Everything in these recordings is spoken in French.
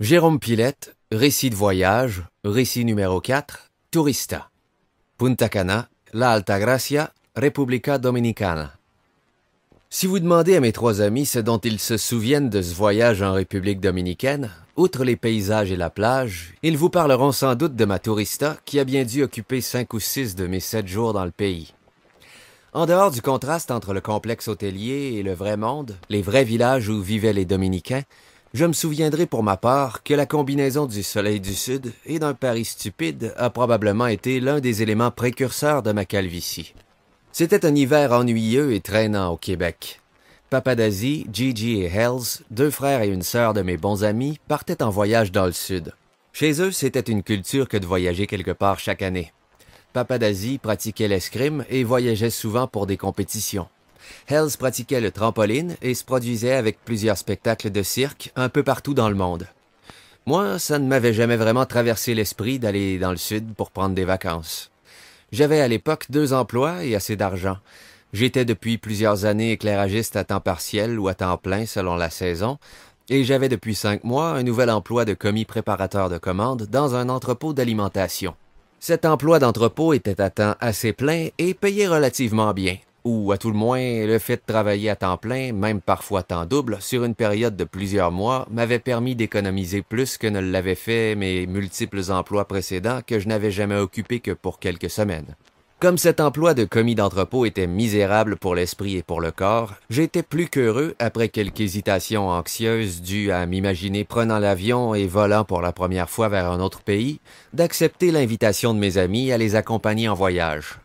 Jérôme Pilette, récit de voyage, récit numéro 4, Tourista. Punta Cana, La Gracia, République Dominicana. Si vous demandez à mes trois amis ce dont ils se souviennent de ce voyage en République dominicaine, outre les paysages et la plage, ils vous parleront sans doute de ma tourista qui a bien dû occuper cinq ou six de mes sept jours dans le pays. En dehors du contraste entre le complexe hôtelier et le vrai monde, les vrais villages où vivaient les Dominicains, je me souviendrai pour ma part que la combinaison du soleil du Sud et d'un Paris stupide a probablement été l'un des éléments précurseurs de ma calvitie. C'était un hiver ennuyeux et traînant au Québec. Papadasi, Gigi et Hells, deux frères et une sœur de mes bons amis, partaient en voyage dans le Sud. Chez eux, c'était une culture que de voyager quelque part chaque année. Papadasi pratiquait l'escrime et voyageait souvent pour des compétitions. Hells pratiquait le trampoline et se produisait avec plusieurs spectacles de cirque un peu partout dans le monde. Moi, ça ne m'avait jamais vraiment traversé l'esprit d'aller dans le sud pour prendre des vacances. J'avais à l'époque deux emplois et assez d'argent. J'étais depuis plusieurs années éclairagiste à temps partiel ou à temps plein selon la saison, et j'avais depuis cinq mois un nouvel emploi de commis préparateur de commandes dans un entrepôt d'alimentation. Cet emploi d'entrepôt était à temps assez plein et payé relativement bien ou à tout le moins le fait de travailler à temps plein, même parfois temps double, sur une période de plusieurs mois, m'avait permis d'économiser plus que ne l'avaient fait mes multiples emplois précédents que je n'avais jamais occupés que pour quelques semaines. Comme cet emploi de commis d'entrepôt était misérable pour l'esprit et pour le corps, j'étais plus qu'heureux après quelques hésitations anxieuses dues à m'imaginer prenant l'avion et volant pour la première fois vers un autre pays, d'accepter l'invitation de mes amis à les accompagner en voyage.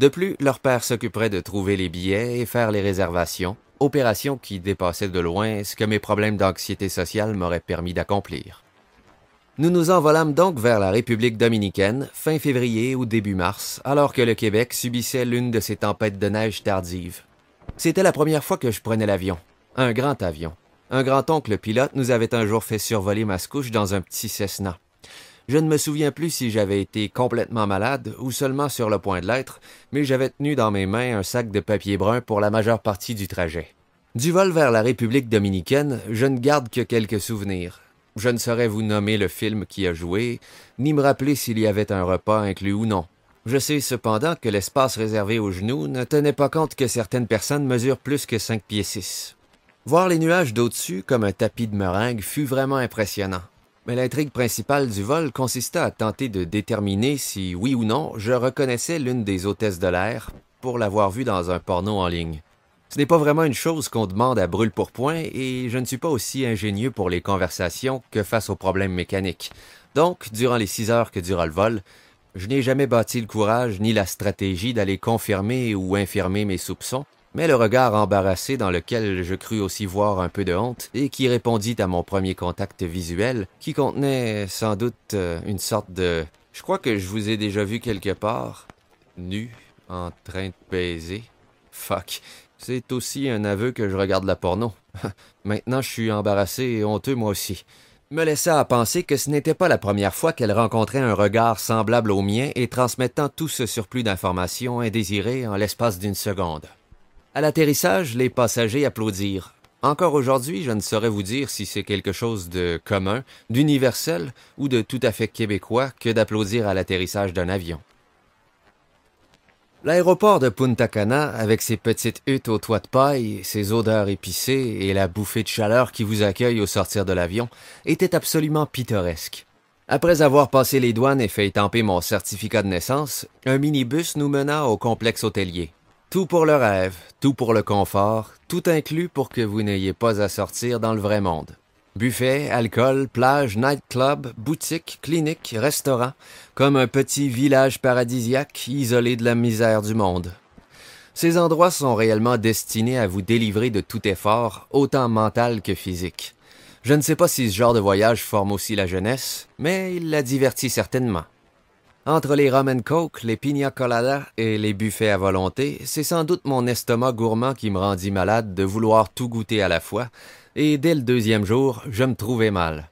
De plus, leur père s'occuperait de trouver les billets et faire les réservations, opération qui dépassait de loin ce que mes problèmes d'anxiété sociale m'auraient permis d'accomplir. Nous nous envolâmes donc vers la République dominicaine, fin février ou début mars, alors que le Québec subissait l'une de ces tempêtes de neige tardives. C'était la première fois que je prenais l'avion, un grand avion. Un grand-oncle pilote nous avait un jour fait survoler ma Mascouche dans un petit Cessna. Je ne me souviens plus si j'avais été complètement malade ou seulement sur le point de l'être, mais j'avais tenu dans mes mains un sac de papier brun pour la majeure partie du trajet. Du vol vers la République dominicaine, je ne garde que quelques souvenirs. Je ne saurais vous nommer le film qui a joué, ni me rappeler s'il y avait un repas inclus ou non. Je sais cependant que l'espace réservé aux genoux ne tenait pas compte que certaines personnes mesurent plus que 5 pieds 6. Voir les nuages d'au-dessus comme un tapis de meringue fut vraiment impressionnant mais l'intrigue principale du vol consista à tenter de déterminer si, oui ou non, je reconnaissais l'une des hôtesses de l'air pour l'avoir vue dans un porno en ligne. Ce n'est pas vraiment une chose qu'on demande à brûle pour point et je ne suis pas aussi ingénieux pour les conversations que face aux problèmes mécaniques. Donc, durant les six heures que dura le vol, je n'ai jamais bâti le courage ni la stratégie d'aller confirmer ou infirmer mes soupçons, mais le regard embarrassé dans lequel je crus aussi voir un peu de honte et qui répondit à mon premier contact visuel, qui contenait sans doute euh, une sorte de ⁇ Je crois que je vous ai déjà vu quelque part, nu, en train de baiser ⁇ Fuck, c'est aussi un aveu que je regarde la porno. Maintenant je suis embarrassé et honteux moi aussi me laissa à penser que ce n'était pas la première fois qu'elle rencontrait un regard semblable au mien et transmettant tout ce surplus d'informations indésirées en l'espace d'une seconde. À l'atterrissage, les passagers applaudirent. Encore aujourd'hui, je ne saurais vous dire si c'est quelque chose de commun, d'universel ou de tout à fait québécois que d'applaudir à l'atterrissage d'un avion. L'aéroport de Punta Cana, avec ses petites huttes aux toits de paille, ses odeurs épicées et la bouffée de chaleur qui vous accueille au sortir de l'avion, était absolument pittoresque. Après avoir passé les douanes et fait étamper mon certificat de naissance, un minibus nous mena au complexe hôtelier. Tout pour le rêve, tout pour le confort, tout inclus pour que vous n'ayez pas à sortir dans le vrai monde. Buffet, alcool, plage, nightclub, boutique, clinique, restaurant, comme un petit village paradisiaque isolé de la misère du monde. Ces endroits sont réellement destinés à vous délivrer de tout effort, autant mental que physique. Je ne sais pas si ce genre de voyage forme aussi la jeunesse, mais il la divertit certainement. Entre les rum and coke, les pina colada et les buffets à volonté, c'est sans doute mon estomac gourmand qui me rendit malade de vouloir tout goûter à la fois, et dès le deuxième jour, je me trouvais mal.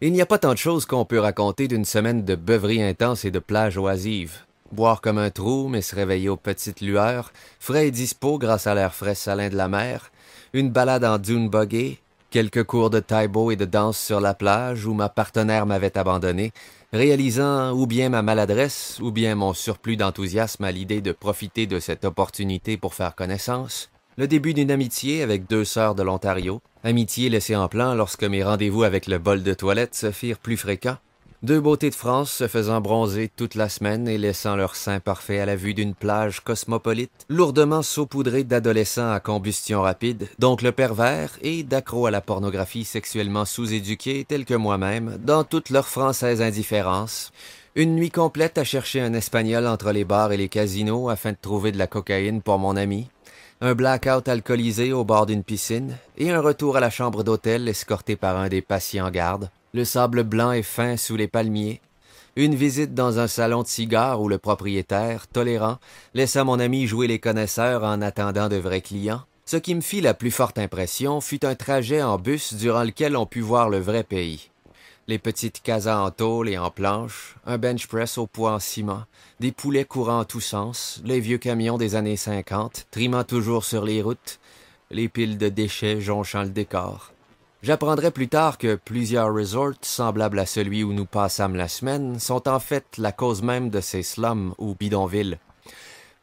Il n'y a pas tant de choses qu'on peut raconter d'une semaine de beuverie intense et de plage oisive. Boire comme un trou, mais se réveiller aux petites lueurs, frais et dispo grâce à l'air frais salin de la mer, une balade en dune buggy, quelques cours de taibo et de danse sur la plage où ma partenaire m'avait abandonné, réalisant ou bien ma maladresse ou bien mon surplus d'enthousiasme à l'idée de profiter de cette opportunité pour faire connaissance, le début d'une amitié avec deux sœurs de l'Ontario, amitié laissée en plan lorsque mes rendez-vous avec le bol de toilette se firent plus fréquents, deux beautés de France se faisant bronzer toute la semaine et laissant leur sein parfait à la vue d'une plage cosmopolite, lourdement saupoudrée d'adolescents à combustion rapide, donc le pervers, et d'accro à la pornographie sexuellement sous-éduqués tels que moi-même, dans toute leur française indifférence, une nuit complète à chercher un espagnol entre les bars et les casinos afin de trouver de la cocaïne pour mon ami, un blackout alcoolisé au bord d'une piscine et un retour à la chambre d'hôtel escorté par un des patients garde le sable blanc et fin sous les palmiers, une visite dans un salon de cigares où le propriétaire, tolérant, laissa mon ami jouer les connaisseurs en attendant de vrais clients, ce qui me fit la plus forte impression fut un trajet en bus durant lequel on put voir le vrai pays. Les petites casas en tôle et en planches, un bench press au poids en ciment, des poulets courant en tous sens, les vieux camions des années 50 trimant toujours sur les routes, les piles de déchets jonchant le décor, J'apprendrai plus tard que plusieurs resorts semblables à celui où nous passâmes la semaine sont en fait la cause même de ces slums ou bidonvilles.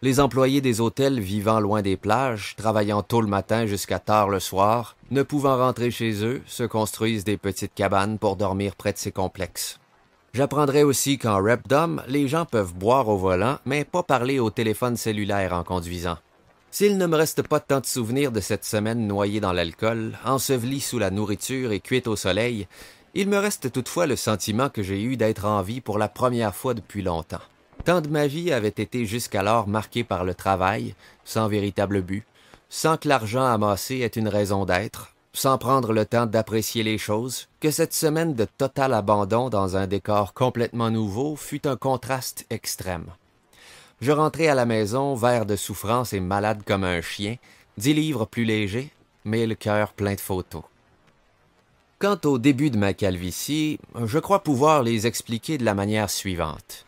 Les employés des hôtels vivant loin des plages, travaillant tôt le matin jusqu'à tard le soir, ne pouvant rentrer chez eux, se construisent des petites cabanes pour dormir près de ces complexes. J'apprendrai aussi qu'en Repdom, les gens peuvent boire au volant, mais pas parler au téléphone cellulaire en conduisant. S'il ne me reste pas tant de souvenirs de cette semaine noyée dans l'alcool, ensevelie sous la nourriture et cuite au soleil, il me reste toutefois le sentiment que j'ai eu d'être en vie pour la première fois depuis longtemps. Tant de ma vie avait été jusqu'alors marquée par le travail, sans véritable but, sans que l'argent amassé ait une raison d'être, sans prendre le temps d'apprécier les choses, que cette semaine de total abandon dans un décor complètement nouveau fut un contraste extrême. Je rentrai à la maison, vert de souffrance et malade comme un chien, dix livres plus légers, mais le cœur plein de photos. Quant au début de ma calvitie, je crois pouvoir les expliquer de la manière suivante.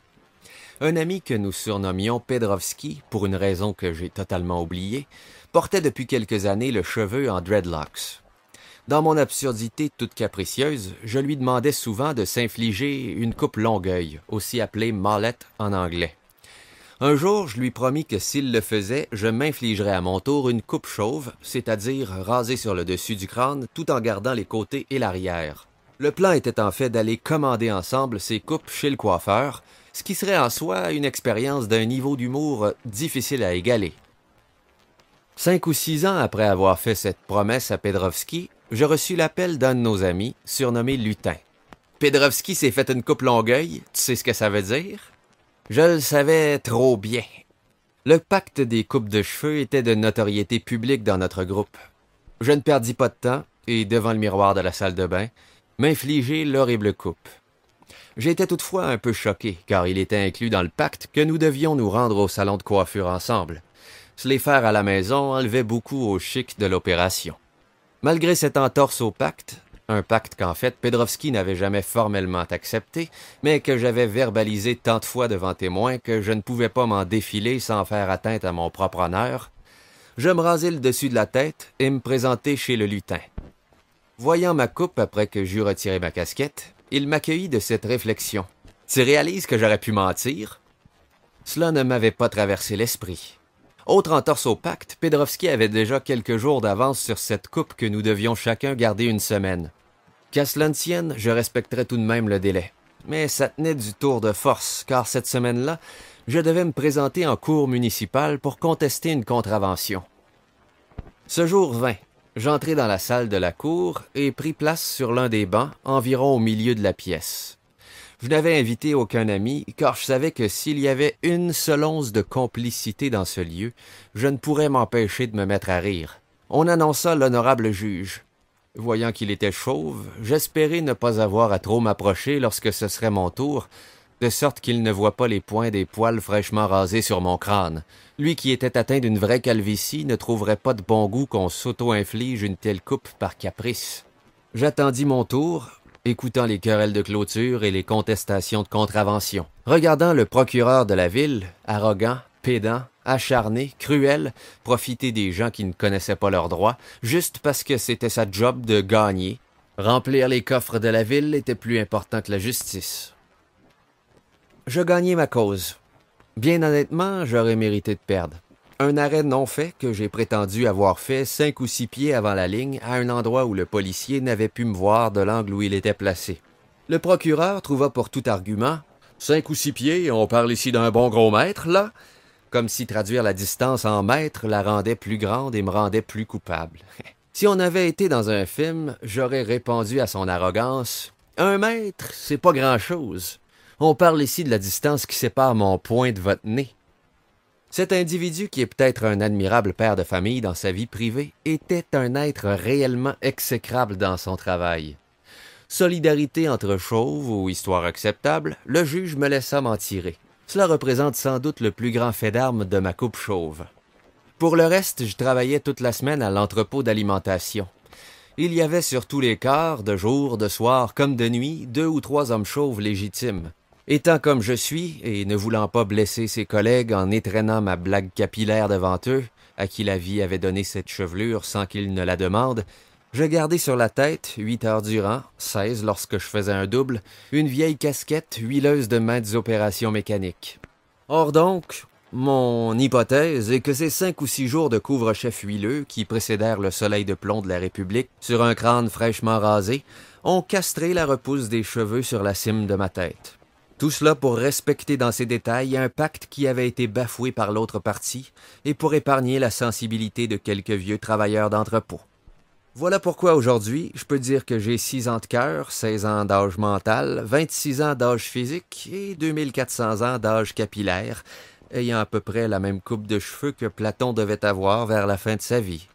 Un ami que nous surnommions Pedrovski, pour une raison que j'ai totalement oubliée, portait depuis quelques années le cheveu en dreadlocks. Dans mon absurdité toute capricieuse, je lui demandais souvent de s'infliger une coupe longueuil, aussi appelée mallet en anglais. Un jour, je lui promis que s'il le faisait, je m'infligerais à mon tour une coupe chauve, c'est-à-dire rasée sur le dessus du crâne, tout en gardant les côtés et l'arrière. Le plan était en fait d'aller commander ensemble ces coupes chez le coiffeur, ce qui serait en soi une expérience d'un niveau d'humour difficile à égaler. Cinq ou six ans après avoir fait cette promesse à Pedrovski, je reçus l'appel d'un de nos amis, surnommé Lutin. Pedrovski s'est fait une coupe longueuil, tu sais ce que ça veut dire? Je le savais trop bien. Le pacte des coupes de cheveux était de notoriété publique dans notre groupe. Je ne perdis pas de temps et, devant le miroir de la salle de bain, m'infligeai l'horrible coupe. J'étais toutefois un peu choqué, car il était inclus dans le pacte que nous devions nous rendre au salon de coiffure ensemble. Se les faire à la maison enlevait beaucoup au chic de l'opération. Malgré cette entorse au pacte, un pacte qu'en fait Pedrovski n'avait jamais formellement accepté, mais que j'avais verbalisé tant de fois devant témoins que je ne pouvais pas m'en défiler sans faire atteinte à mon propre honneur, je me rasai le dessus de la tête et me présentai chez le lutin. Voyant ma coupe après que j'eus retiré ma casquette, il m'accueillit de cette réflexion. Tu réalises que j'aurais pu mentir? Cela ne m'avait pas traversé l'esprit. Autre entorse au pacte, Pedrovski avait déjà quelques jours d'avance sur cette coupe que nous devions chacun garder une semaine. Qu'à cela ne je respecterais tout de même le délai. Mais ça tenait du tour de force, car cette semaine-là, je devais me présenter en cour municipale pour contester une contravention. Ce jour vint. J'entrai dans la salle de la cour et pris place sur l'un des bancs, environ au milieu de la pièce. Je n'avais invité aucun ami, car je savais que s'il y avait une seule once de complicité dans ce lieu, je ne pourrais m'empêcher de me mettre à rire. On annonça l'honorable juge. Voyant qu'il était chauve, j'espérais ne pas avoir à trop m'approcher lorsque ce serait mon tour, de sorte qu'il ne voit pas les points des poils fraîchement rasés sur mon crâne. Lui qui était atteint d'une vraie calvitie ne trouverait pas de bon goût qu'on s'auto-inflige une telle coupe par caprice. J'attendis mon tour, écoutant les querelles de clôture et les contestations de contravention, regardant le procureur de la ville, arrogant, pédant, acharné, cruel, profiter des gens qui ne connaissaient pas leurs droits, juste parce que c'était sa job de gagner. Remplir les coffres de la ville était plus important que la justice. Je gagnais ma cause. Bien honnêtement, j'aurais mérité de perdre un arrêt non fait que j'ai prétendu avoir fait cinq ou six pieds avant la ligne à un endroit où le policier n'avait pu me voir de l'angle où il était placé. Le procureur trouva pour tout argument Cinq ou six pieds, on parle ici d'un bon gros mètre, là comme si traduire la distance en mètres la rendait plus grande et me rendait plus coupable. si on avait été dans un film, j'aurais répondu à son arrogance Un mètre, c'est pas grand-chose. On parle ici de la distance qui sépare mon point de votre nez. Cet individu, qui est peut-être un admirable père de famille dans sa vie privée, était un être réellement exécrable dans son travail. Solidarité entre chauves ou histoire acceptable, le juge me laissa m'en tirer. Cela représente sans doute le plus grand fait d'armes de ma coupe chauve. Pour le reste, je travaillais toute la semaine à l'entrepôt d'alimentation. Il y avait sur tous les quarts, de jour, de soir comme de nuit, deux ou trois hommes chauves légitimes. Étant comme je suis, et ne voulant pas blesser ses collègues en étraînant ma blague capillaire devant eux, à qui la vie avait donné cette chevelure sans qu'ils ne la demandent, je gardais sur la tête, huit heures durant, seize lorsque je faisais un double, une vieille casquette huileuse de maintes opérations mécaniques. Or donc, mon hypothèse est que ces cinq ou six jours de couvre-chef huileux qui précédèrent le soleil de plomb de la République sur un crâne fraîchement rasé ont castré la repousse des cheveux sur la cime de ma tête. Tout cela pour respecter dans ses détails un pacte qui avait été bafoué par l'autre partie et pour épargner la sensibilité de quelques vieux travailleurs d'entrepôt. Voilà pourquoi aujourd'hui, je peux dire que j'ai 6 ans de cœur, 16 ans d'âge mental, 26 ans d'âge physique et 2400 ans d'âge capillaire, ayant à peu près la même coupe de cheveux que Platon devait avoir vers la fin de sa vie.